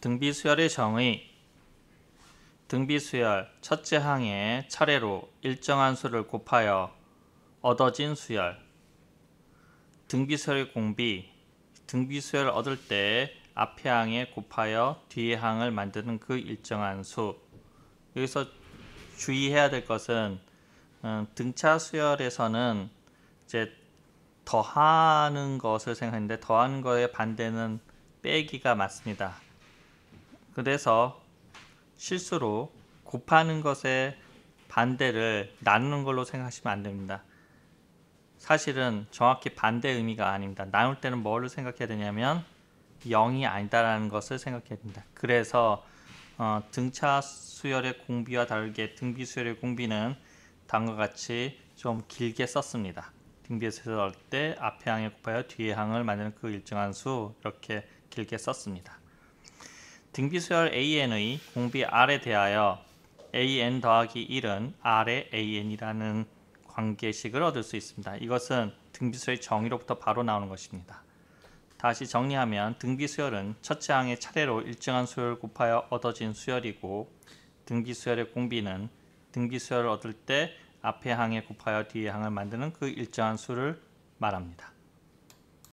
등비수열의 정의 등비수열 첫째 항에 차례로 일정한 수를 곱하여 얻어진 수열 등비수열의 공비 등비수열을 얻을 때앞에 항에 곱하여 뒤에 항을 만드는 그 일정한 수 여기서 주의해야 될 것은 음, 등차 수열에서는 이제 더하는 것을 생각했는데 더하는 것의 반대는 빼기가 맞습니다. 그래서 실수로 곱하는 것의 반대를 나누는 걸로 생각하시면 안 됩니다. 사실은 정확히 반대 의미가 아닙니다. 나눌 때는 뭐를 생각해야 되냐면 0이 아니다라는 것을 생각해야 된다. 그래서 어, 등차 수열의 공비와 다르게 등비 수열의 공비는 다음과 같이 좀 길게 썼습니다. 등비에서 넣때 앞에 항에 곱하여 뒤에 항을 만드는 그 일정한 수 이렇게 길게 썼습니다. 등비수열 AN의 공비 R에 대하여 AN 더하기 1은 r 에 AN이라는 관계식을 얻을 수 있습니다. 이것은 등비수열 정의로부터 바로 나오는 것입니다. 다시 정리하면 등비수열은 첫째 항에 차례로 일정한 수열 곱하여 얻어진 수열이고 등비수열의 공비는 등비수열을 얻을 때 앞의 항에 곱하여 뒤의 항을 만드는 그 일정한 수를 말합니다.